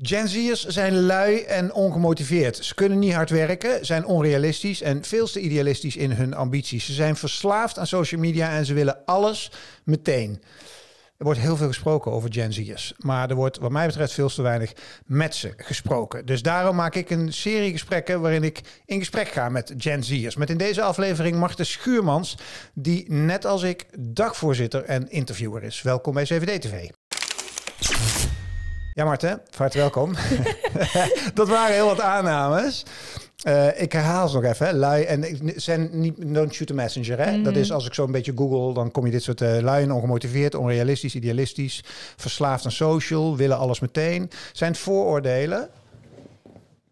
Gen Z'ers zijn lui en ongemotiveerd. Ze kunnen niet hard werken, zijn onrealistisch en veel te idealistisch in hun ambities. Ze zijn verslaafd aan social media en ze willen alles meteen. Er wordt heel veel gesproken over Gen Z'ers. Maar er wordt wat mij betreft veel te weinig met ze gesproken. Dus daarom maak ik een serie gesprekken waarin ik in gesprek ga met Gen Z'ers. Met in deze aflevering Marten Schuurmans, die net als ik dagvoorzitter en interviewer is. Welkom bij CVD-TV. Ja, Marten, vaart welkom. dat waren heel wat aannames. Eh, ik herhaal ze nog even. Hè. Lui en zijn niet don't shoot the messenger. Hè? Mhm. Dat is als ik zo een beetje google, dan kom je dit soort uh, lui ongemotiveerd, onrealistisch, idealistisch, verslaafd aan social, willen alles meteen. Zijn het vooroordelen?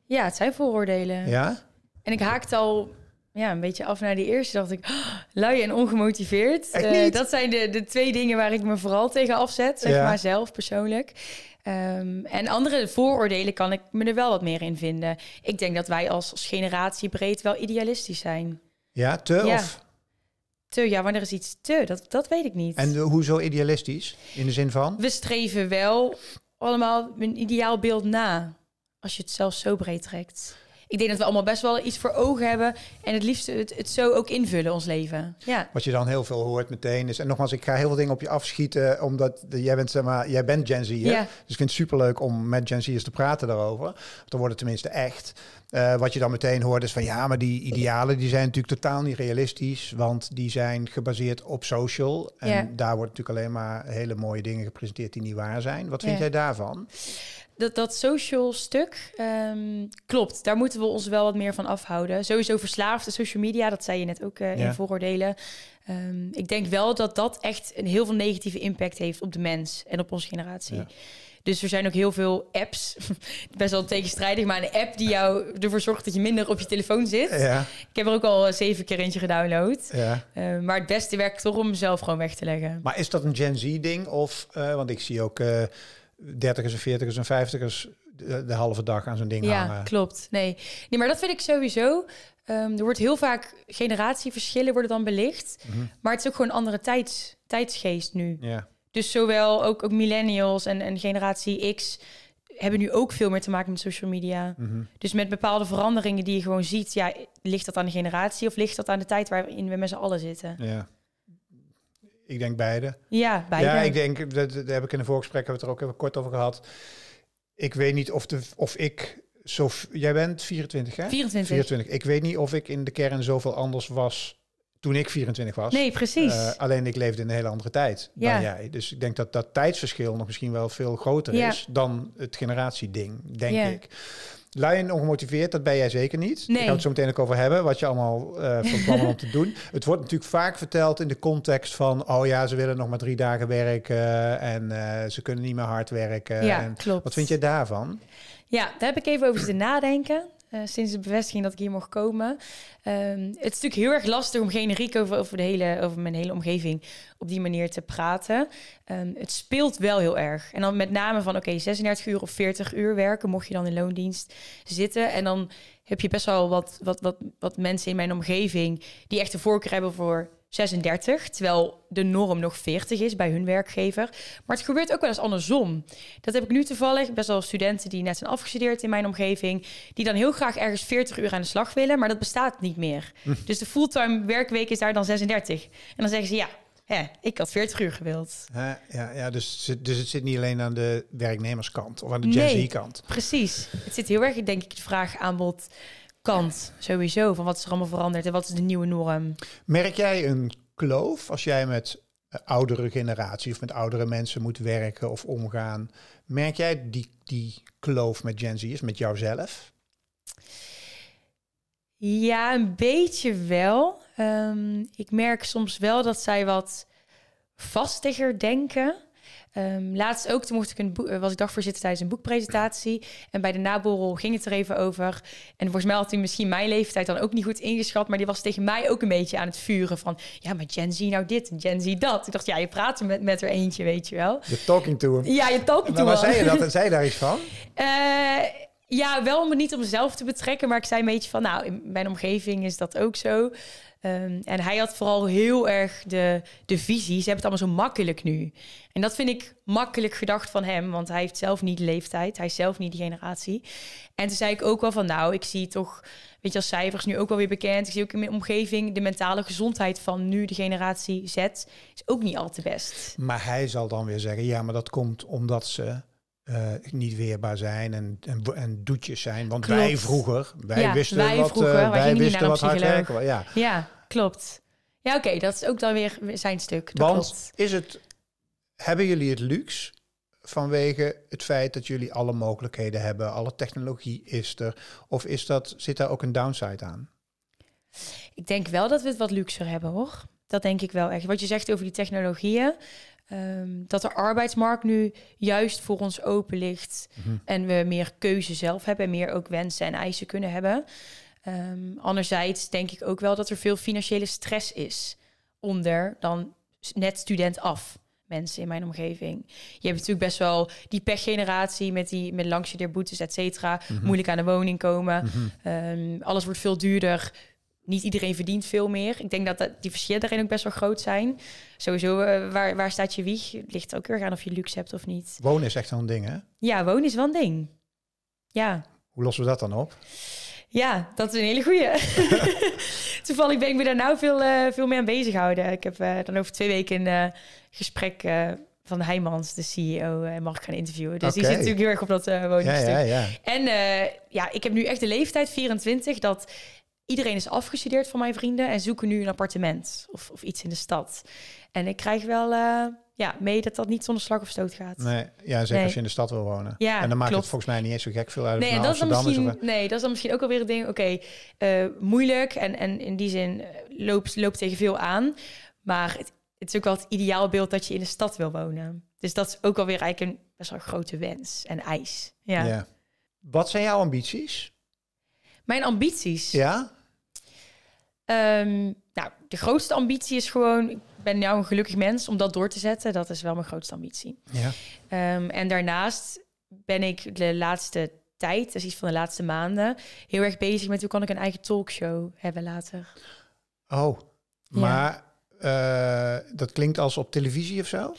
Ja, het zijn vooroordelen. Ja. En ik haakte al ja, een beetje af naar die eerste dacht ik, oh, lui en ongemotiveerd. Eh, dat zijn de, de twee dingen waar ik me vooral tegen afzet, zeg maar zelf persoonlijk. Ehm, en andere vooroordelen kan ik me er wel wat meer in vinden. Ik denk dat wij als, generatie breed wel idealistisch zijn. Ja, te ja. of? Te, ja, wanneer is iets te? Dat, dat weet ik niet. En hoe hoezo idealistisch? In de zin van? We streven wel allemaal een ideaal beeld na. Als je het zelf zo breed trekt ik denk dat we allemaal best wel iets voor ogen hebben. En het liefst het, het zo ook invullen, ons leven. Ja. Wat je dan heel veel hoort meteen is... En nogmaals, ik ga heel veel dingen op je afschieten. Omdat de, jij, bent, zeg maar, jij bent Gen Z. Ja. Dus ik vind het superleuk om met Gen Z'ers te praten daarover. Dan wordt het tenminste echt. Eh, wat je dan meteen hoort is van... Ja, maar die idealen die zijn natuurlijk totaal niet realistisch. Want die zijn gebaseerd op social. En daar wordt natuurlijk alleen maar hele mooie dingen gepresenteerd die niet waar zijn. Wat vind jij daarvan? dat, dat social stuk ehm, klopt. Daar moeten we ons wel wat meer van afhouden. Sowieso verslaafd, social media, dat zei je net ook eh, in vooroordelen. Um, ik denk wel dat dat echt een heel veel negatieve impact heeft op de mens en op onze generatie. Dus er zijn ook heel veel apps, best wel tegenstrijdig, maar een app die jou ervoor zorgt dat je minder op je telefoon zit. Ik heb er ook al eh, zeven keer eentje gedownload. Ehm, maar het beste werkt toch om mezelf gewoon weg te leggen. Maar is dat een Gen Z ding? Of, eh, want ik zie ook dertigers en veertigers en vijftigers de, de, halve dag aan zo'n ding ja, hangen. Ja, klopt. Nee. nee, maar dat vind ik sowieso. Ehm, er wordt heel vaak generatieverschillen worden dan belicht. Mhm. Maar het is ook gewoon een andere tijd tijdsgeest nu. Ja. Dus zowel ook, ook millennials en, en generatie X hebben nu ook veel meer te maken met social media. Mhm. Dus met bepaalde veranderingen die je gewoon ziet. Ja, ligt dat aan de generatie of ligt dat aan de tijd waarin we met z'n allen zitten? Ja. Ik denk beide. Ja, beide. Ja, ik denk, dat, dat heb ik in een voorgesprek hebben we het er ook even kort over gehad. Ik weet niet of, de, of ik zo, jij bent 24, hè? 24. Ik weet niet of ik in de kern zoveel anders was toen ik 24 was. Nee, precies. Eh, alleen ik leefde in een hele andere tijd ja. dan jij. Dus ik denk dat dat tijdsverschil nog misschien wel veel groter is dan het generatieding, denk ja. ik. Lui ongemotiveerd, dat ben jij zeker niet. Ik ga het zo meteen ook over hebben, wat je allemaal uh, van plan om te doen. Het wordt natuurlijk vaak verteld in de context van... oh ja, ze willen nog maar drie dagen werken en eh, ze kunnen niet meer hard werken. Ja, en, klopt. Wat vind jij daarvan? Ja, daar heb ik even over te nadenken. Eh, sinds de bevestiging dat ik hier mocht komen. Um, het is natuurlijk heel erg lastig om generiek over, over, de hele, over mijn hele omgeving op die manier te praten. Ehm, het speelt wel heel erg. En dan met name van oké, 36 uur of 40 uur werken, mocht je dan in loondienst zitten. En dan heb je best wel wat, wat, wat, wat mensen in mijn omgeving die echt de voorkeur hebben voor 36, terwijl de norm nog 40 is bij hun werkgever. Maar het gebeurt ook wel eens andersom. Dat heb ik nu toevallig best wel studenten die net zijn afgestudeerd in mijn omgeving, die dan heel graag ergens 40 uur aan de slag willen, maar dat bestaat niet meer. Hm. Dus de fulltime werkweek is daar dan 36. En dan zeggen ze ja. ik had 40 uur gewild. Ja, ja, ja dus, dus het zit niet alleen aan de werknemerskant of aan de nee, jazzy kant. Precies. Het zit heel erg, denk ik, de vraag aanbod kant sowieso. Van wat is er allemaal veranderd en wat is de nieuwe norm. Merk jij een kloof als jij met eh, oudere generatie of met oudere mensen moet werken of omgaan? Merk jij die, die kloof met Gen Z is, met jouzelf? Ja, een beetje wel. Ehm, ik merk soms wel dat zij wat vastiger denken. Ehm, laatst ook, toen mocht ik een boek, was ik dagvoorzitter tijdens een boekpresentatie. En bij de naborrel ging het er even over. En volgens mij had hij misschien mijn leeftijd dan ook niet goed ingeschat. Maar die was tegen mij ook een beetje aan het vuren van... Ja, maar Gen Z nou dit en Gen Z dat. Ik dacht, ja, je praat met, met er eentje, weet je wel. Je talking to him. Ja, je talking to maar, him. Maar zei je dat en zei daar iets van? Eh, ja, wel om het niet om mezelf te betrekken, maar ik zei een beetje van, nou, in mijn omgeving is dat ook zo. Ehm, en hij had vooral heel erg de, de visie. Ze hebben het allemaal zo makkelijk nu. En dat vind ik makkelijk gedacht van hem, want hij heeft zelf niet de leeftijd. Hij is zelf niet die generatie. En toen zei ik ook wel van, nou, ik zie toch, weet je, als cijfers nu ook wel weer bekend. Ik zie ook in mijn omgeving de mentale gezondheid van nu, de generatie Z, is ook niet al te best. Maar hij zal dan weer zeggen, ja, maar dat komt omdat ze eh, niet weerbaar zijn en, en, en doetjes zijn. Want wij vroeger, wij wisten wat, vroeger, eh, wij, wisten wat hard Ja. ja, klopt. Ja, oké, dat is ook dan weer zijn stuk. Want is het, hebben jullie het luxe vanwege het feit dat jullie alle mogelijkheden hebben, alle technologie is er? Of is dat, zit daar ook een downside aan? Ik denk wel dat we het wat luxer hebben hoor. Dat denk ik wel echt. Wat je zegt over die technologieën. Ehm, dat de arbeidsmarkt nu juist voor ons open ligt mhm. en we meer keuze zelf hebben en meer ook wensen en eisen kunnen hebben. Um, anderzijds denk ik ook wel dat er veel financiële stress is onder dan net student af mensen in mijn omgeving. Je hebt natuurlijk best wel die pechgeneratie met die met boetes, et cetera. Mhm. Moeilijk aan de woning komen. Mhm. Ehm, alles wordt veel duurder niet iedereen verdient veel meer. Ik denk dat, dat die verschillen daarin ook best wel groot zijn. Sowieso, eh, waar, waar staat je wieg? Ligt ook weer aan of je luxe hebt of niet. Wonen is echt zo'n ding, hè? Ja, wonen is wel een ding. Ja. Hoe lossen we dat dan op? Ja, dat is een hele goeie. Toevallig ben ik me daar nou veel, eh, veel mee aan bezig houden. Ik heb uh, dan over twee weken een gesprek van de Heijmans, de CEO, en mag ik gaan interviewen. Dus die zit natuurlijk heel erg op dat uh, woningstuk. Ja, ja, ja. En ja, ik heb nu echt de leeftijd, 24, dat iedereen is afgestudeerd van mijn vrienden en zoeken nu een appartement of, of iets in de stad. En ik krijg wel eh, ja, mee dat dat niet zonder slag of stoot gaat. Nee, ja, zeker als je in de stad wil wonen. Ja, en dan maakt het volgens mij niet eens zo gek veel uit. Nee, dat is misschien, of... nee, dat is dan misschien ook alweer een ding. Oké, eh, moeilijk en, en in die zin eh, loopt, loopt tegen veel aan. Maar het, is ook wel het ideaalbeeld dat je in de stad wil wonen. Dus dat is ook alweer eigenlijk een best wel grote wens en eis. Ja. ja. Wat zijn jouw ambities? Mijn ambities? Ja. Ehm, nou, de grootste ambitie is gewoon, ik ben nu een gelukkig mens om dat door te zetten. Dat is wel mijn grootste ambitie. Ja. Ehm, en daarnaast ben ik de laatste tijd, dus iets van de laatste maanden, heel erg bezig met hoe kan ik een eigen talkshow hebben later. Oh, maar eh, dat klinkt als op televisie of zo?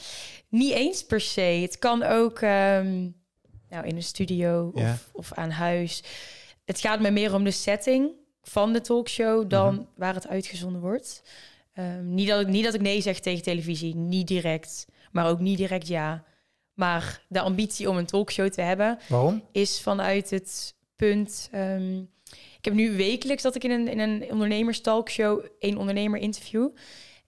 Niet eens per se. Het kan ook ehm, nou, in een studio of aan huis. Het gaat me meer om de setting van de talkshow dan mhm. waar het uitgezonden wordt. Ehm, niet, dat ik, niet dat ik nee zeg tegen televisie, niet direct, maar ook niet direct ja. Maar de ambitie om een talkshow te hebben, Waarom? is vanuit het punt. Ehm, ik heb nu wekelijks dat ik in een, in een talkshow één ondernemer interview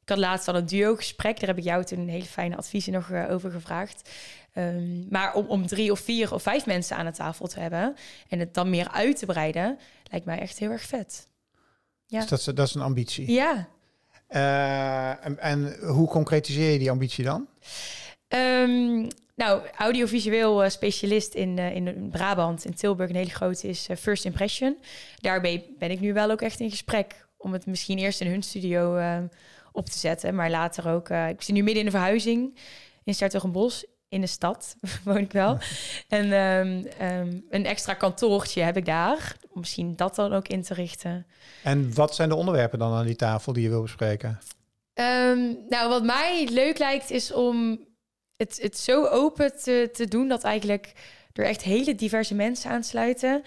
had laatst al een duo gesprek. Daar heb ik jou toen een hele fijne adviezen nog eh, over gevraagd. Ehm, maar om, om drie of vier of vijf mensen aan de tafel te hebben en het dan meer uit te breiden, lijkt mij echt heel erg vet. Ja. Dus dat is, dat is een ambitie. Ja. Eh, en, hoe concretiseer je die ambitie dan? Ehm, nou, audiovisueel eh, specialist in, in Brabant, in Tilburg, een hele grote is First Impression. Daarbij ben ik nu wel ook echt in gesprek om het misschien eerst in hun studio ehm, op te zetten. Maar later ook, eh, ik zit nu midden in de verhuizing in Sertogenbos. In de stad woon ik wel. En ehm, ehm, een extra kantoortje heb ik daar. Om misschien dat dan ook in te richten. En wat zijn de onderwerpen dan aan die tafel die je wil bespreken? Ehm, nou, wat mij leuk lijkt is om het, het zo open te, te doen dat eigenlijk er echt hele diverse mensen aansluiten.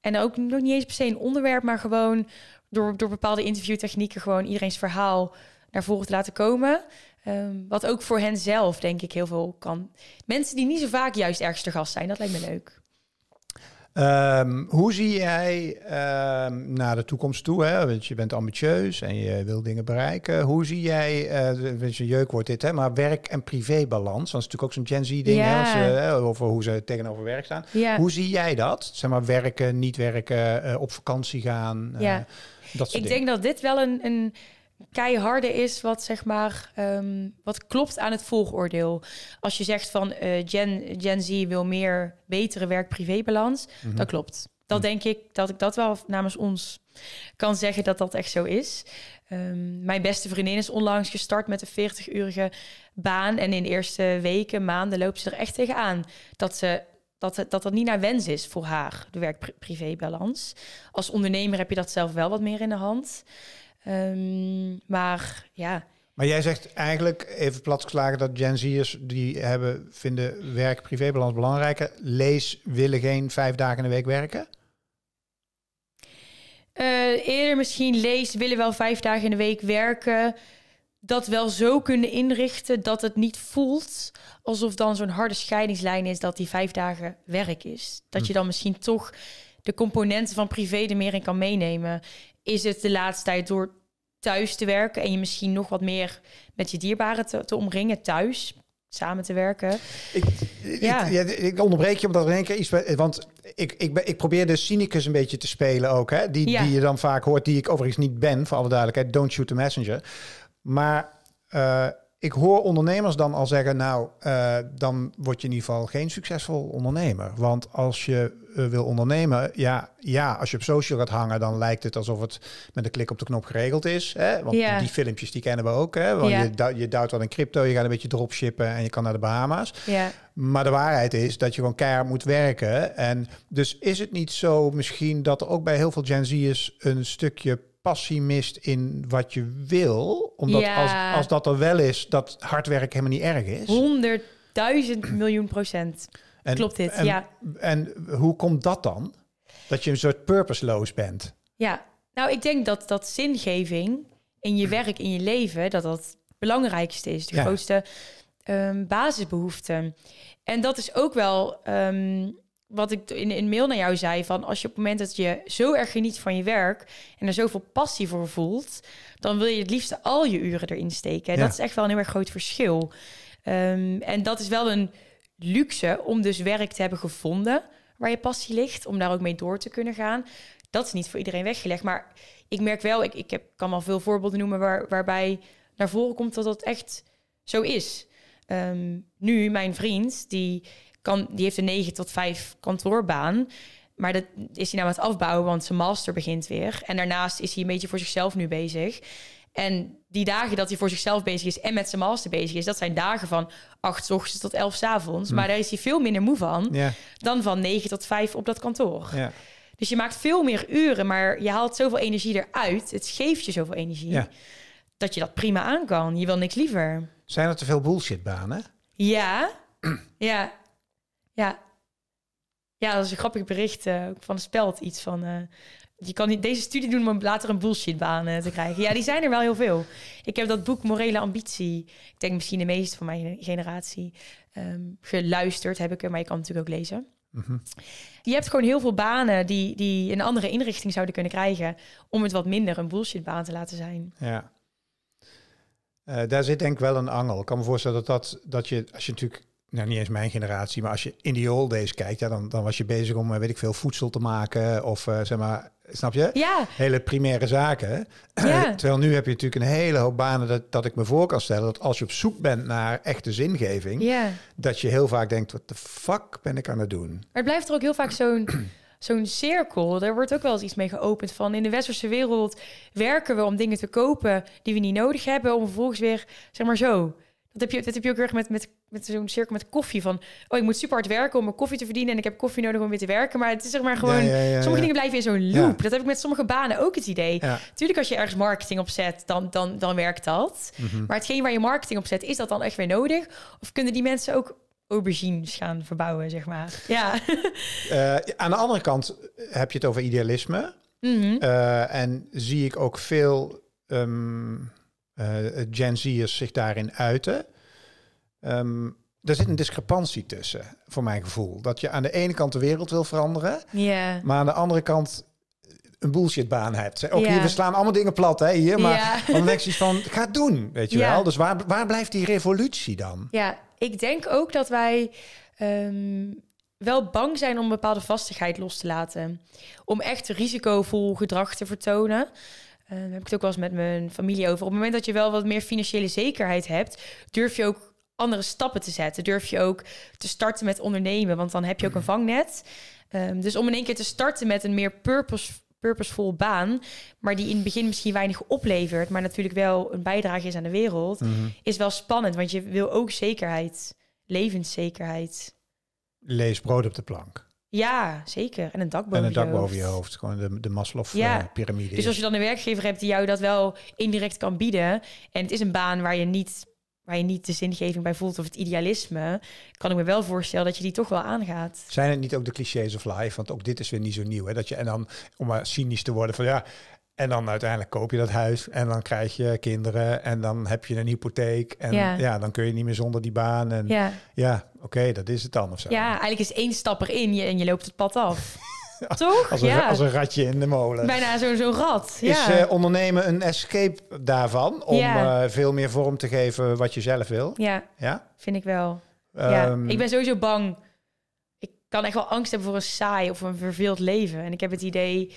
En ook nog niet eens per se een onderwerp, maar gewoon door, door bepaalde interviewtechnieken gewoon iedereen's verhaal naar voren te laten komen. Ehm, wat ook voor hen zelf, denk ik, heel veel kan. Mensen die niet zo vaak juist ergste gast zijn, dat lijkt me leuk. Ehm, hoe zie jij ehm, naar de toekomst toe? Hè? Want je bent ambitieus en je wil dingen bereiken. Hoe zie jij, uh, je jeuk wordt dit, hè? maar werk- en privébalans? Dat is natuurlijk ook zo'n Gen Z-ding over hoe ze tegenover werk staan. Ja. Hoe zie jij dat? Zeg maar werken, niet werken, eh, op vakantie gaan. Eh, dat soort Ik denk dat dit wel een, een keiharde is wat zeg maar ehm, wat klopt aan het vooroordeel. Als je zegt van eh, Gen, Gen Z wil meer betere werk privé mm dat klopt. Dat mhm. denk ik dat ik dat wel namens ons kan zeggen dat dat echt zo is. Ehm, mijn beste vriendin is onlangs gestart met een 40-urige baan. En in de eerste weken, maanden loopt ze er echt tegenaan. Dat ze dat, dat dat niet naar wens is voor haar, de werk-privé-balans. Als ondernemer heb je dat zelf wel wat meer in de hand. Ehm, maar ja. Maar jij zegt eigenlijk, even platgeslagen, dat Gen Z'ers die hebben, vinden werk-privébalans belangrijker. Lees willen geen vijf dagen in de week werken? Eh, eerder misschien lees willen wel vijf dagen in de week werken. Dat wel zo kunnen inrichten dat het niet voelt alsof dan zo'n harde scheidingslijn is dat die vijf dagen werk is. Dat hm. je dan misschien toch de componenten van privé er meer in kan meenemen is het de laatste tijd door thuis te werken en je misschien nog wat meer met je dierbaren te, te omringen thuis, samen te werken. Ik, ja. Ik, ja, ik onderbreek je omdat er één keer iets. Want ik, ik, ik probeer de cynicus een beetje te spelen ook. Hè? Die, die je dan vaak hoort, die ik overigens niet ben, voor alle duidelijkheid. Don't shoot the messenger. Maar. Eh, ik hoor ondernemers dan al zeggen, nou, eh, dan word je in ieder geval geen succesvol ondernemer. Want als je eh, wil ondernemen, ja, ja, als je op social gaat hangen, dan lijkt het alsof het met een klik op de knop geregeld is. Hè? Want ja. die filmpjes, die kennen we ook. Hè? Want je, je duwt wat in crypto, je gaat een beetje dropshippen en je kan naar de Bahama's. Ja. Maar de waarheid is dat je gewoon keihard moet werken. En dus is het niet zo misschien dat er ook bij heel veel Gen Z'ers een stukje passie mist in wat je wil. Omdat als, als dat er wel is, dat hard werk helemaal niet erg is. 100.000 miljoen procent. En, Klopt dit, en, ja. En hoe komt dat dan? Dat je een soort purposeloos bent. Ja, nou ik denk dat, dat zingeving in je werk, in je leven, dat dat het belangrijkste is. De grootste um, basisbehoefte. En dat is ook wel ehm, wat ik in een mail naar jou zei: van als je op het moment dat je zo erg geniet van je werk en er zoveel passie voor voelt, dan wil je het liefst al je uren erin steken. ja. Dat is echt wel een heel erg groot verschil. Ehm, en dat is wel een luxe om dus werk te hebben gevonden waar je passie ligt, om daar ook mee door te kunnen gaan. Dat is niet voor iedereen weggelegd. Maar ik merk wel, ik, ik heb, kan wel veel voorbeelden noemen waar, waarbij naar voren komt dat dat echt zo is. Ehm, nu, mijn vriend, die kan, die heeft een 9 tot 5 kantoorbaan. Maar dat is hij nou aan het afbouwen, want zijn master begint weer. En daarnaast is hij een beetje voor zichzelf nu bezig. En die dagen dat hij voor zichzelf bezig is en met zijn master bezig is, dat zijn dagen van 8 ochtends tot 11 avonds. Mm. Maar daar is hij veel minder moe van dan van 9 tot 5 op dat kantoor. Dus je maakt veel meer uren, maar je haalt zoveel energie eruit. Het geeft je zoveel energie. Dat je dat prima aan kan. Je wil niks liever. Zijn er te veel banen? Ja. ja. Ja. Ja, dat is een grappig bericht eh, van de Speld. Iets van, eh, je kan niet deze studie doen om later een bullshitbaan uh, eh, te krijgen. Ja, die zijn er wel heel veel. Ik heb dat boek Morele Ambitie, ik denk misschien de meeste van mijn generatie, ehm, geluisterd heb ik er, maar je kan natuurlijk ook lezen. Mhm. Je hebt gewoon heel veel banen die, die een andere inrichting zouden kunnen krijgen om het wat minder een bullshitbaan te laten zijn. Ja. daar zit denk ik wel een angel. Ik kan me voorstellen dat, dat, dat je, als je natuurlijk nou niet eens mijn generatie, maar als je in die old days kijkt, ja, dan, dan was je bezig om, eh, weet ik veel, voedsel te maken of eh, zeg maar, snap je? Ja. Hele primaire zaken. Ja. Terwijl nu heb je natuurlijk een hele hoop banen dat, dat ik me voor kan stellen dat als je op zoek bent naar echte zingeving, ja. dat je heel vaak denkt, wat de fuck ben ik aan het doen? Maar het blijft er ook heel vaak zo'n zo'n cirkel. Daar wordt ook wel eens iets mee geopend van. In de westerse wereld werken we om dingen te kopen die we niet nodig hebben, om vervolgens weer, zeg maar zo, dat heb je, dat heb je ook heel erg met, met, met zo'n cirkel met koffie. Van, oh, ik moet super hard werken om mijn koffie te verdienen. En ik heb koffie nodig om weer te werken. Maar het is zeg maar gewoon... sommige dingen blijven in zo'n loop. Dat heb ik met sommige banen ook het idee. Tuurlijk, als je ergens marketing op zet, dan, dan, dan werkt dat. Mhm. Maar hetgeen waar je marketing op zet, is dat dan echt weer nodig? Of kunnen die mensen ook aubergines gaan verbouwen, zeg maar? Ja. Eh, aan de andere kant heb je het over idealisme. Mhm. Eh, en zie ik ook veel... Ehm, eh, eh, Gen Z'ers zich daarin uiten. Um, er zit een discrepantie tussen, voor mijn gevoel. Dat je aan de ene kant de wereld wil veranderen, maar aan de andere kant eh, een bullshitbaan hebt. Ook hier, we slaan allemaal dingen plat hè, hier, maar ja. dan van, ga doen, weet je wel. Dus waar, waar blijft die revolutie dan? Ja, ik denk ook dat wij ehm, wel bang zijn om bepaalde vastigheid los te laten. Om echt risicovol gedrag te vertonen. Eh, daar heb ik het ook wel eens met mijn familie over. Op het moment dat je wel wat meer financiële zekerheid hebt, durf je ook andere stappen te zetten. Durf je ook te starten met ondernemen, want dan heb je ook een vangnet. Ehm, dus om in één keer te starten met een meer purpose, purposeful baan, maar die in het begin misschien weinig oplevert, maar natuurlijk wel een bijdrage is aan de wereld, mhm. is wel spannend, want je wil ook zekerheid, levenszekerheid. Lees brood op de plank. Ja, zeker. En een dak boven, en een dak je, boven hoofd. je hoofd. Gewoon de, de Maslow-pyramide. Ja. dus als je dan een werkgever hebt die jou dat wel indirect kan bieden. En het is een baan waar je niet, waar je niet de zingeving bij voelt of het idealisme. Kan ik me wel voorstellen dat je die toch wel aangaat. Zijn het niet ook de clichés of life? Want ook dit is weer niet zo nieuw. Hè? Dat je, en dan, om maar cynisch te worden, van ja, en dan uiteindelijk koop je dat huis en dan krijg je kinderen en dan heb je een hypotheek. En ja, dan kun je niet meer zonder die baan. En ja, oké, dat is het dan of zo. Ja, eigenlijk is één stap erin je, en je loopt het pad af. Toch? Als een, als een ratje in de molen. Bijna zo'n zo'n rat. Ja. Is eh, ondernemen een escape daarvan? Om eh, veel meer vorm te geven wat je zelf wil? Ja, ja? vind ik wel. Ehm, ik ben sowieso bang. Ik kan echt wel angst hebben voor een saai of een verveeld leven. En ik heb het idee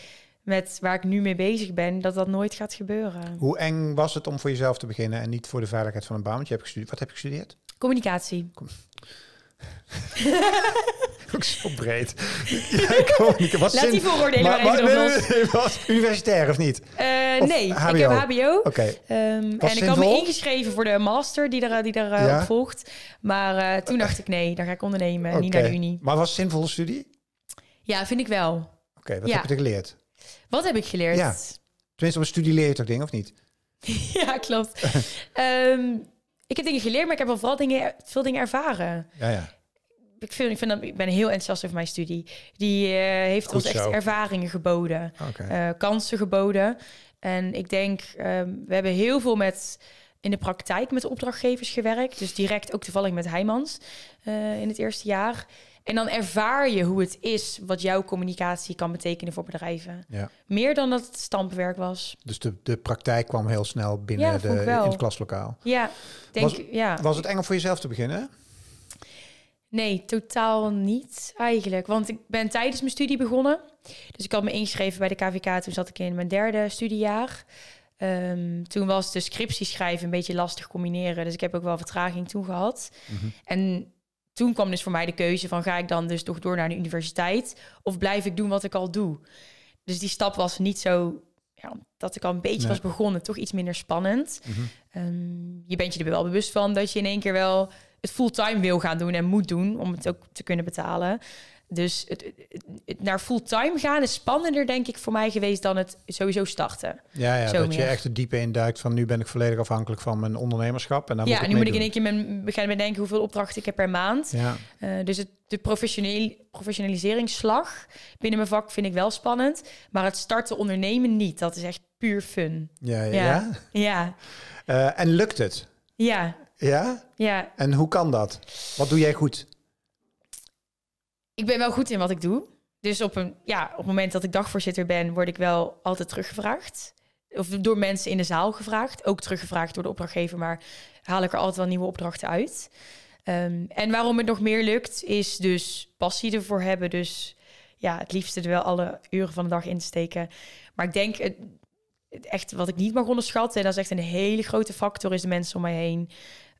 met waar ik nu mee bezig ben, dat dat nooit gaat gebeuren. Hoe eng was het om voor jezelf te beginnen en niet voor de veiligheid van een baan? Want je hebt gestudeerd. Wat heb je gestudeerd? Communicatie. ook zo breed. ja, was Laat die vooroordelen maar, even universitair of niet? Eh, nee, HBO? ik heb HBO. Ehm, en ik had me ingeschreven voor de master die daar, eh, die daar eh, volgt. Maar toen dacht ik nee, daar ga ik ondernemen, niet naar de unie. Maar was het zinvolle studie? Ja, vind ik wel. Oké, wat heb je geleerd? Wat heb ik geleerd? Ja. Tenminste, op een studie leer dingen, of niet? ja, klopt. Ehm, ik heb dingen geleerd, maar ik heb vooral dingen, veel dingen ervaren. Ja, ja. Ik, vind, ik, vind dat, ik ben heel enthousiast over mijn studie. Die eh, heeft Goed ons echt ervaringen geboden, eh, kansen geboden. En ik denk, ehm, we hebben heel veel met in de praktijk met opdrachtgevers gewerkt. Dus direct ook toevallig met Heijmans eh, in het eerste jaar. En dan ervaar je hoe het is wat jouw communicatie kan betekenen voor bedrijven. Meer dan dat het stampwerk was. Dus de, de praktijk kwam heel snel binnen de, in het klaslokaal. Ja, denk, was, ja. was het eng om voor jezelf te beginnen? Nee, totaal niet eigenlijk. Want ik ben tijdens mijn studie begonnen. Dus ik had me ingeschreven bij de KVK. Toen zat ik in mijn derde studiejaar. Ehm, toen was de scriptie schrijven een beetje lastig combineren. Dus ik heb ook wel vertraging toen gehad. Mhm. En toen kwam dus voor mij de keuze van ga ik dan dus toch door naar de universiteit of blijf ik doen wat ik al doe. Dus die stap was niet zo, ja, dat ik al een beetje was begonnen, toch iets minder spannend. Mhm. Ehm, je bent je er wel bewust van dat je in één keer wel het fulltime wil gaan doen en moet doen om het ook te kunnen betalen. Dus het, naar fulltime gaan is spannender, denk ik, voor mij geweest dan het sowieso starten. Ja, ja dat je echt de diepe induikt van nu ben ik volledig afhankelijk van mijn ondernemerschap. En dan ja, moet ik en nu moet ik in één keer mijn, beginnen bedenken hoeveel opdrachten ik heb per maand. Ja. Eh, dus het, de professioneel, professionaliseringsslag binnen mijn vak vind ik wel spannend. Maar het starten ondernemen niet. Dat is echt puur fun. Ja, ja. ja. ja. Eh, en lukt het? Ja. Ja? Ja. En hoe kan dat? Wat doe jij goed? ik ben wel goed in wat ik doe. Dus op, een, ja, op het moment dat ik dagvoorzitter ben, word ik wel altijd teruggevraagd. Of door mensen in de zaal gevraagd. Ook teruggevraagd door de opdrachtgever, maar haal ik er altijd wel nieuwe opdrachten uit. Ehm, en waarom het nog meer lukt, is dus passie ervoor hebben. Dus ja, het liefste er wel alle uren van de dag in te steken. Maar ik denk, echt wat ik niet mag onderschatten, en dat is echt een hele grote factor, is de mensen om mij heen.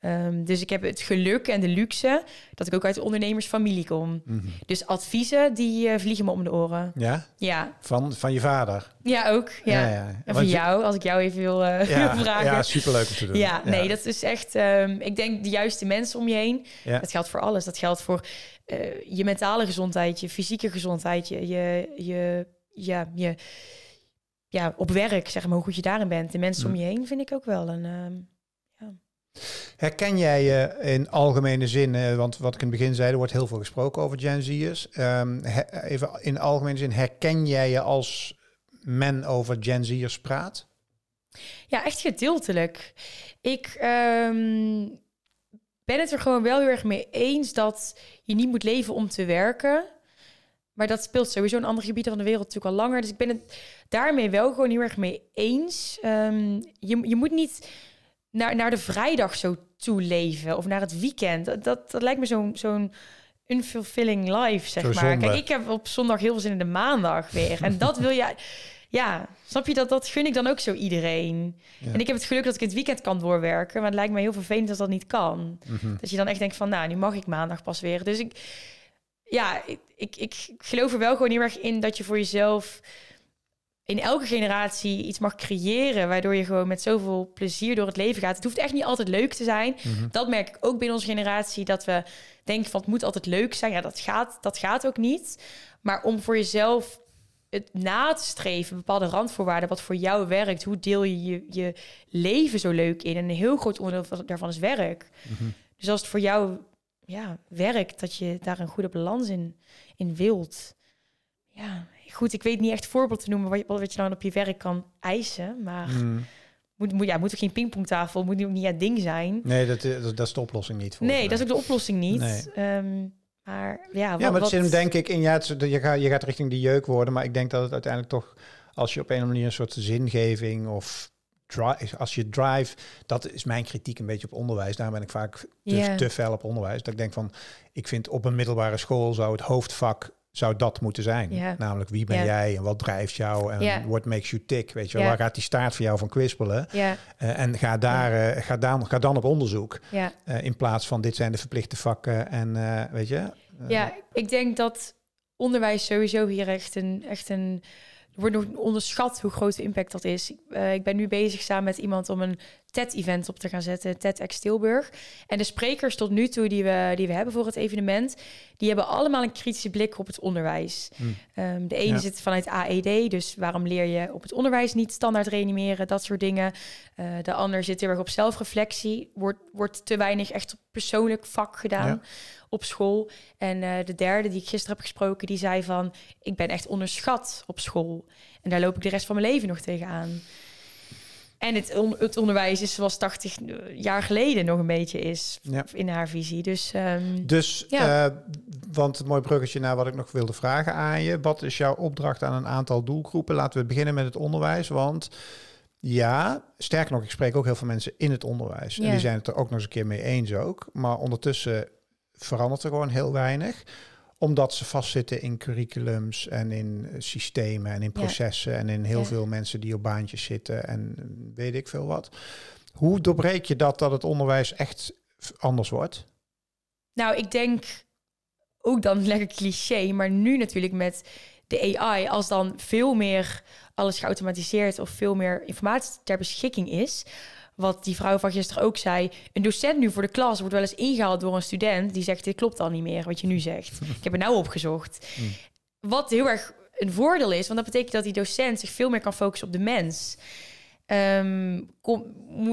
Ehm, dus ik heb het geluk en de luxe dat ik ook uit ondernemersfamilie kom. Mhm. Dus adviezen die eh, vliegen me om de oren. Ja? Ja. Van, van je vader? Ja, ook. Ja. ja, ja. En van jou, als ik jou even wil, eh, ja, vragen. Ja, superleuk om te doen. Ja, nee, dat is echt... Ehm, ik denk de juiste mensen om je heen. Dat geldt voor alles. Dat geldt voor eh, je mentale gezondheid, je fysieke gezondheid, je... je, je ja, je ja, op werk, zeg maar, hoe goed je daarin bent. De mensen om mm. je heen vind ik ook wel een... Ehm, Herken jij je eh, in algemene zin, eh, want wat ik in het begin zei, er wordt heel veel gesproken over Gen Z'ers. Ehm, even in algemene zin, herken jij je als men over Gen Z'ers praat? Ja, echt gedeeltelijk. Ik ehm, ben het er gewoon wel heel erg mee eens dat je niet moet leven om te werken. Maar dat speelt sowieso in andere gebieden van de wereld natuurlijk al langer. Dus ik ben het daarmee wel gewoon heel erg mee eens. Ehm, je, je moet niet naar, naar de vrijdag zo toe leven of naar het weekend. Dat, dat lijkt me zo'n zo'n unfulfilling life, zeg maar. Kijk, ik heb op zondag heel veel zin in de maandag weer. En dat wil jij. Ja, snap je dat? Dat gun ik dan ook zo iedereen. En ik heb het geluk dat ik het weekend kan doorwerken, maar het lijkt me heel vervelend dat dat niet kan. Mhm. Dat je dan echt denkt van, nou, nu mag ik maandag pas weer. Dus ik, ja, ik, ik, ik geloof er wel gewoon heel erg in dat je voor jezelf in elke generatie iets mag creëren. Waardoor je gewoon met zoveel plezier door het leven gaat. Het hoeft echt niet altijd leuk te zijn. Mhm. Dat merk ik ook binnen onze generatie. Dat we denken van het moet altijd leuk zijn. Ja, dat gaat, dat gaat ook niet. Maar om voor jezelf het na te streven, bepaalde randvoorwaarden, wat voor jou werkt. Hoe deel je je, je leven zo leuk in? En een heel groot onderdeel daarvan is werk. Mhm. Dus als het voor jou ja, werkt, dat je daar een goede balans in, in wilt. Ja, goed, ik weet niet echt voorbeeld te noemen wat je, wat je dan nou op je werk kan eisen. Maar hmm. moet, moet, ja, moet er geen pingpongtafel, moet ook niet het ding zijn. Nee, eh, dat, dat, is de oplossing niet. Nee, dat is ook de oplossing niet. Ehm, maar ja, wat, ja maar het zit hem denk ik in, ja, het, je, gaat, je gaat richting die jeuk worden. Maar ik denk dat het uiteindelijk toch, als je op een of andere manier een soort zingeving of drive, als je drive, dat is mijn kritiek een beetje op onderwijs. Daar ben ik vaak te, te fel op onderwijs. Dat ik denk van, ik vind op een middelbare school zou het hoofdvak zou dat moeten zijn. Ja. Namelijk wie ben jij en wat drijft jou en what makes you tick. Weet je, waar gaat die staart voor jou van kwispelen? Uh, en ga, daar, eh, ga, dan, ga dan op onderzoek. Eh, in plaats van dit zijn de verplichte vakken en weet je. ja, ik denk dat onderwijs sowieso hier echt een. Echt een wordt nog onderschat hoe groot de impact dat is. ik ben nu bezig samen met iemand om een TED-event op te gaan zetten, TEDx Tilburg. En de sprekers tot nu toe die we, die we hebben voor het evenement, die hebben allemaal een kritische blik op het onderwijs. Hmm. Ehm, de ene zit vanuit AED, dus waarom leer je op het onderwijs niet standaard reanimeren, dat soort dingen. Eh, de ander zit heel erg op zelfreflectie, wordt, wordt te weinig echt op persoonlijk vak gedaan. op school. En eh, de derde die ik gisteren heb gesproken, die zei van... ik ben echt onderschat op school. En daar loop ik de rest van mijn leven nog tegenaan. En het, het, onderwijs is zoals 80 eh, jaar geleden nog een beetje is in haar visie. Dus, um, dus eh, want een mooi bruggetje naar wat ik nog wilde vragen aan je. Wat is jouw opdracht aan een aantal doelgroepen? Laten we beginnen met het onderwijs, want... Ja, sterker nog, ik spreek ook heel veel mensen in het onderwijs. En die zijn het er ook nog eens een keer mee eens ook. Maar ondertussen verandert er gewoon heel weinig omdat ze vastzitten in curriculums en in eh, systemen en in processen en in heel veel mensen die op baantjes zitten en mm, weet ik veel wat. Hoe doorbreek je dat dat het onderwijs echt anders wordt? Nou, ik denk ook dan lekker cliché, maar nu natuurlijk met de AI, als dan veel meer alles geautomatiseerd of veel meer informatie ter beschikking is, wat die vrouw van gisteren ook zei. Een docent nu voor de klas wordt wel eens ingehaald door een student die zegt: Dit klopt al niet meer wat je nu zegt. Ik heb het nou opgezocht. Hmm. Wat heel erg een voordeel is, want dat betekent dat die docent zich veel meer kan focussen op de mens. Ehm,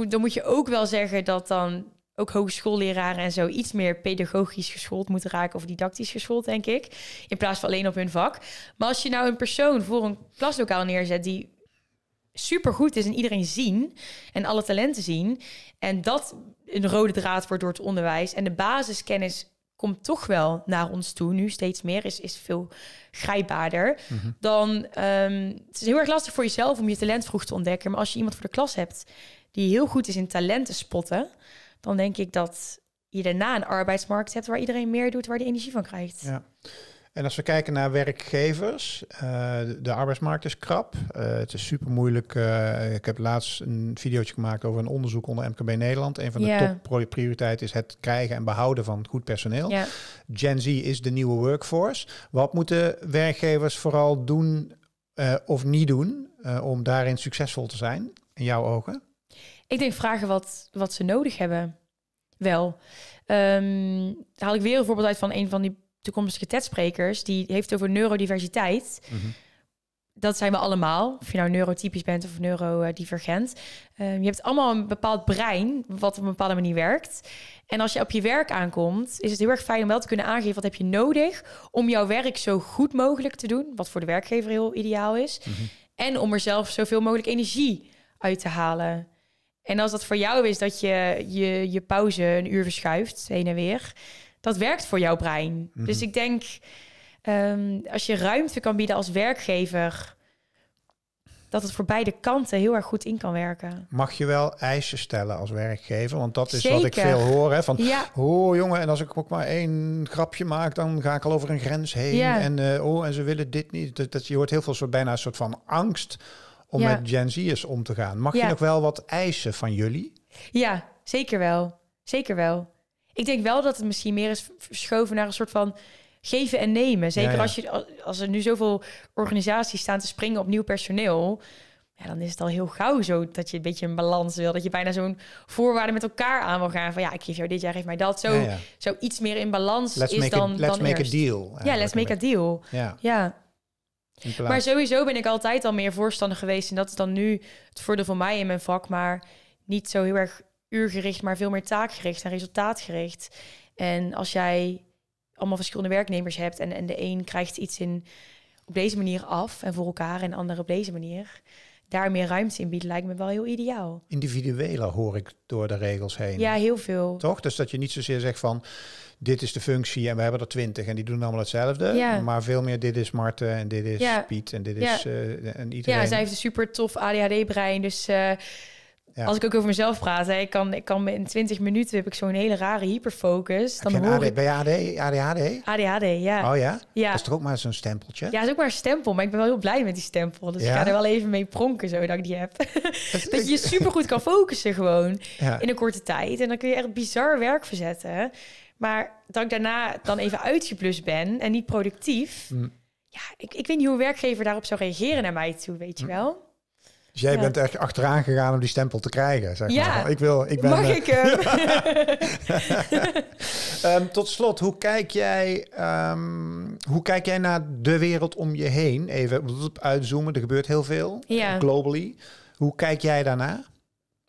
dan moet je ook wel zeggen dat dan ook hogeschoolleraren en zo iets meer pedagogisch geschoold moeten raken of didactisch geschoold, denk ik. In plaats van alleen op hun vak. Maar als je nou een persoon voor een klaslokaal neerzet die supergoed is en iedereen zien en alle talenten zien. En dat een rode draad wordt door het onderwijs. En de basiskennis komt toch wel naar ons toe, nu steeds meer, is, is veel grijpbaarder. Mhm. Dan um, het is heel erg lastig voor jezelf om je talent vroeg te ontdekken. Maar als je iemand voor de klas hebt die heel goed is in talenten spotten, dan denk ik dat je daarna een arbeidsmarkt hebt waar iedereen meer doet, waar de energie van krijgt. Ja. En als we kijken naar werkgevers, eh, de arbeidsmarkt is krap. Eh, het is super moeilijk. Eh, ik heb laatst een videootje gemaakt over een onderzoek onder MKB Nederland. Een van de top topprioriteiten is het krijgen en behouden van goed personeel. Gen Z is de nieuwe workforce. Wat moeten werkgevers vooral doen of niet doen om daarin succesvol te zijn, in jouw ogen? Ik denk vragen wat, wat ze nodig hebben. Wel. Ehm, haal ik weer een voorbeeld uit van een van die toekomstige TED-sprekers, die heeft over neurodiversiteit. Mhm. Dat zijn we allemaal, of je nou neurotypisch bent of neurodivergent. Ehm, je hebt allemaal een bepaald brein, wat op een bepaalde manier werkt. En als je op je werk aankomt, is het heel erg fijn om wel te kunnen aangeven wat heb je nodig om jouw werk zo goed mogelijk te doen, wat voor de werkgever heel ideaal is. Mhm. En om er zelf zoveel mogelijk energie uit te halen. En als dat voor jou is dat je je, je pauze een uur verschuift, heen en weer, dat werkt voor jouw brein. Mhm. Dus ik denk, ehm, als je ruimte kan bieden als werkgever, dat het voor beide kanten heel erg goed in kan werken. Mag je wel eisen stellen als werkgever? Want dat is wat ik veel hoor. Hè, van, ja. oh jongen, en als ik ook maar één grapje maak, dan ga ik al over een grens heen. En eh, oh, en ze willen dit niet. Dat, je hoort heel veel soort, bijna een soort van angst om met Gen Z'ers om te gaan. Mag je nog wel wat eisen van jullie? Ja, zeker wel. Zeker wel. Ik denk wel dat het misschien meer is verschoven naar een soort van geven en nemen. Zeker Als, je, als er nu zoveel organisaties staan te springen op nieuw personeel. Ja, dan is het al heel gauw zo dat je een beetje een balans wil. Dat je bijna zo'n voorwaarde met elkaar aan wil gaan. Van ja, ik geef jou dit jaar, geef mij dat. Zo, zo iets meer in balans is dan. It, let's make a deal. Ja, let's make a deal. Ja. Maar sowieso ben ik altijd al meer voorstander geweest. En dat is dan nu het voordeel van mij in mijn vak. Maar niet zo heel erg uurgericht, maar veel meer taakgericht en resultaatgericht. En als jij allemaal verschillende werknemers hebt en, en de een krijgt iets in op deze manier af en voor elkaar en de andere op deze manier, daar meer ruimte in biedt, lijkt me wel heel ideaal. Individueler hoor ik door de regels heen. Ja, heel veel. Toch? Dus dat je niet zozeer zegt van dit is de functie en we hebben er twintig en die doen allemaal hetzelfde. Maar veel meer dit is Marten en dit is Piet en dit is eh, en iedereen. Ja, zij heeft een super tof ADHD-brein, dus eh, als ik ook over mezelf praat, hè, ik kan, ik kan in 20 minuten heb ik zo'n hele rare hyperfocus. Dan hoor AD, Ben ADHD? ADHD, ja. Oh ja? is toch ook maar zo'n stempeltje? Ja, is ook maar een stempel, maar ik ben wel heel blij met die stempel. Dus ja? ik ga er wel even mee pronken zo dat ik die heb. dat je supergoed kan focussen gewoon in een korte tijd. En dan kun je echt bizar werk verzetten. Maar dat ik daarna dan even uitgeplust ben en niet productief... Mm. Ja, ik, ik weet niet hoe een werkgever daarop zou reageren naar mij toe, weet je mm. wel. Dus jij bent echt achteraan gegaan om die stempel te krijgen. Zeg ja. Maar. Ik wil, ik ben, Mag eh, ik hem? Ehm, tot slot, hoe kijk, jij, ehm, hoe kijk jij naar de wereld om je heen? Even uitzoomen, er gebeurt heel veel. Ja. Globally. Hoe kijk jij daarna?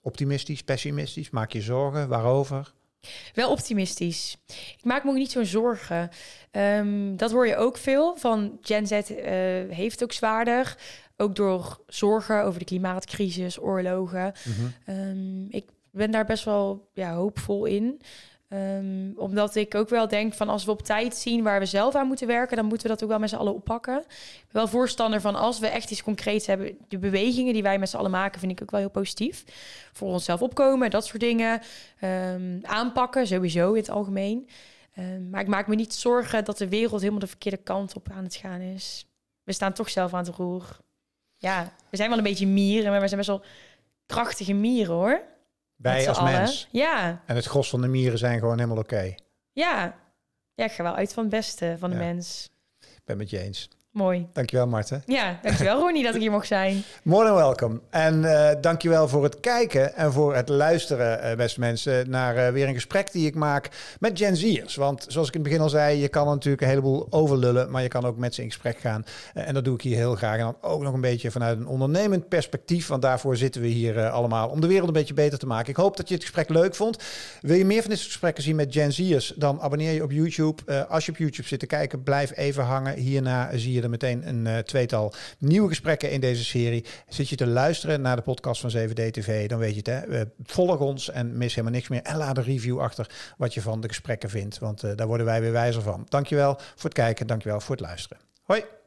Optimistisch, pessimistisch? Maak je zorgen? Waarover? Wel optimistisch. Ik maak me niet zo'n zorgen. Ehm, dat hoor je ook veel van Gen Z eh, heeft ook zwaarder. Ook door zorgen over de klimaatcrisis, oorlogen. Mhm. Ehm, ik ben daar best wel ja, hoopvol in. Ehm, omdat ik ook wel denk van als we op tijd zien waar we zelf aan moeten werken, dan moeten we dat ook wel met z'n allen oppakken. Ik ben wel voorstander van als we echt iets concreets hebben, de bewegingen die wij met z'n allen maken, vind ik ook wel heel positief. Voor onszelf opkomen, dat soort dingen. Ehm, aanpakken, sowieso in het algemeen. maar ik maak me niet zorgen dat de wereld helemaal de verkeerde kant op aan het gaan is. We staan toch zelf aan het roer ja, we zijn wel een beetje mieren, maar we zijn best wel krachtige mieren hoor. Wij als mens. Ja. En het gros van de mieren zijn gewoon helemaal oké. Ja. jij gaat ga wel uit van het beste van de mens. Ik ben met je eens. Mooi. Dankjewel, Marten. Ja, dankjewel, Ronnie, dat ik hier mocht zijn. More than welcome. En uh, dankjewel voor het kijken en voor het luisteren, eh, beste mensen, naar eh, weer een gesprek die ik maak met Gen Z'ers. Want zoals ik in het begin al zei, je kan natuurlijk een heleboel overlullen, maar je kan ook met ze in gesprek gaan. en dat doe ik hier heel graag. En dan ook nog een beetje vanuit een ondernemend perspectief, want daarvoor zitten we hier allemaal om de wereld een beetje beter te maken. Ik hoop dat je het gesprek leuk vond. Wil je meer van dit soort gesprekken zien met Gen Z'ers, dan abonneer je op YouTube. als je op YouTube zit te kijken, blijf even hangen. Hierna zie je meteen een eh, tweetal nieuwe gesprekken in deze serie. Zit je te luisteren naar de podcast van 7D TV, dan weet je het. Hè? volg ons en mis helemaal niks meer. En laat een review achter wat je van de gesprekken vindt, want eh, daar worden wij weer wijzer van. Dankjewel voor het kijken, dankjewel voor het luisteren. Hoi!